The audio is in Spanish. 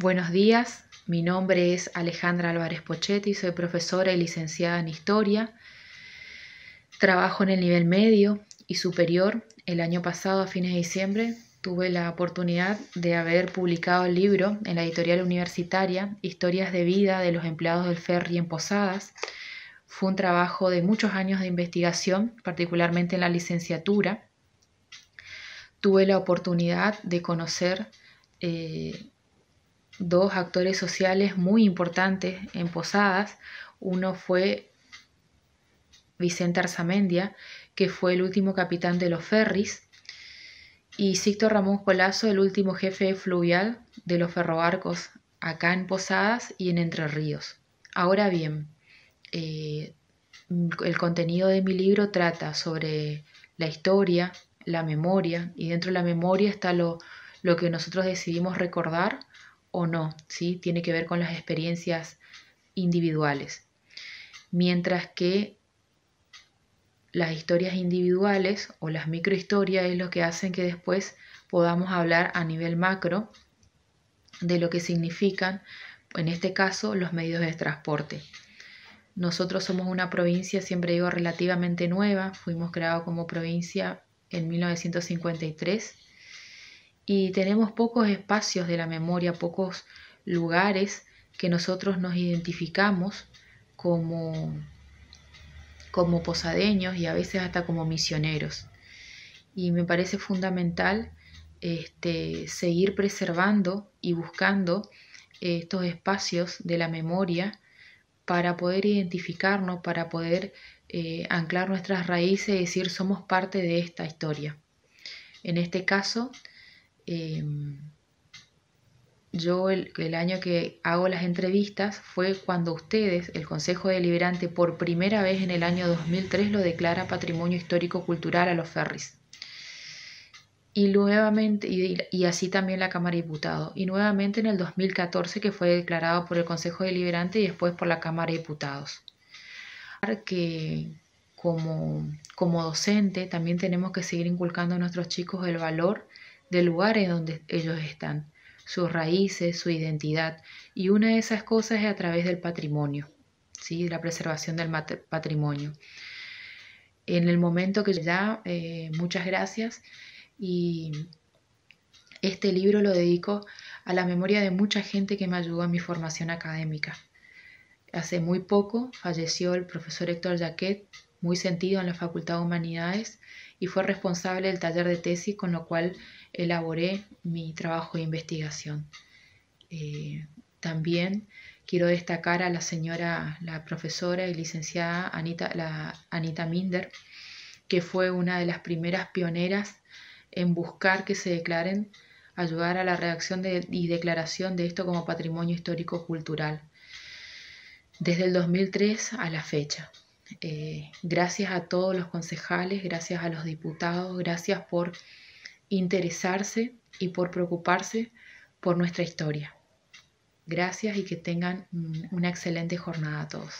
Buenos días, mi nombre es Alejandra Álvarez Pochetti, soy profesora y licenciada en Historia. Trabajo en el nivel medio y superior. El año pasado, a fines de diciembre, tuve la oportunidad de haber publicado el libro en la editorial universitaria Historias de vida de los empleados del ferry en Posadas. Fue un trabajo de muchos años de investigación, particularmente en la licenciatura. Tuve la oportunidad de conocer eh, dos actores sociales muy importantes en Posadas. Uno fue Vicente Arzamendia, que fue el último capitán de los ferries, y Sicto Ramón Colazo, el último jefe fluvial de los ferrobarcos acá en Posadas y en Entre Ríos. Ahora bien, eh, el contenido de mi libro trata sobre la historia, la memoria, y dentro de la memoria está lo, lo que nosotros decidimos recordar o no, ¿sí? Tiene que ver con las experiencias individuales. Mientras que las historias individuales o las microhistorias es lo que hacen que después podamos hablar a nivel macro de lo que significan, en este caso, los medios de transporte. Nosotros somos una provincia, siempre digo, relativamente nueva, fuimos creados como provincia en 1953 y tenemos pocos espacios de la memoria, pocos lugares que nosotros nos identificamos como, como posadeños y a veces hasta como misioneros. Y me parece fundamental este, seguir preservando y buscando eh, estos espacios de la memoria para poder identificarnos, para poder eh, anclar nuestras raíces y decir somos parte de esta historia. En este caso, Em, yo el, año que hago las entrevistas fue cuando ustedes, el Consejo Deliberante, por primera vez en el año 2003 lo declara Patrimonio Histórico Cultural a los ferries. Y nuevamente, y, así también la Cámara de Diputados. Y nuevamente en el 2014 que fue declarado por el Consejo Deliberante y después por la Cámara de Diputados. Que como, como docente también tenemos que seguir inculcando a nuestros chicos el valor del lugar en donde ellos están, sus raíces, su identidad, y una de esas cosas es a través del patrimonio, ¿sí? la preservación del patrimonio. En el momento que ya, eh, muchas gracias, y este libro lo dedico a la memoria de mucha gente que me ayudó en mi formación académica. Hace muy poco falleció el profesor Héctor Jaquet, muy sentido en la Facultad de Humanidades, y fue responsable del taller de tesis, con lo cual elaboré mi trabajo de investigación. Eh, también quiero destacar a la señora, la profesora y licenciada Anita, Anita Minder, que fue una de las primeras pioneras en buscar que se declaren, ayudar a la redacción y declaración de esto como patrimonio histórico cultural, desde el 2003 a la fecha. Eh, gracias a todos los concejales, gracias a los diputados, gracias por interesarse y por preocuparse por nuestra historia. Gracias y que tengan una excelente jornada a todos.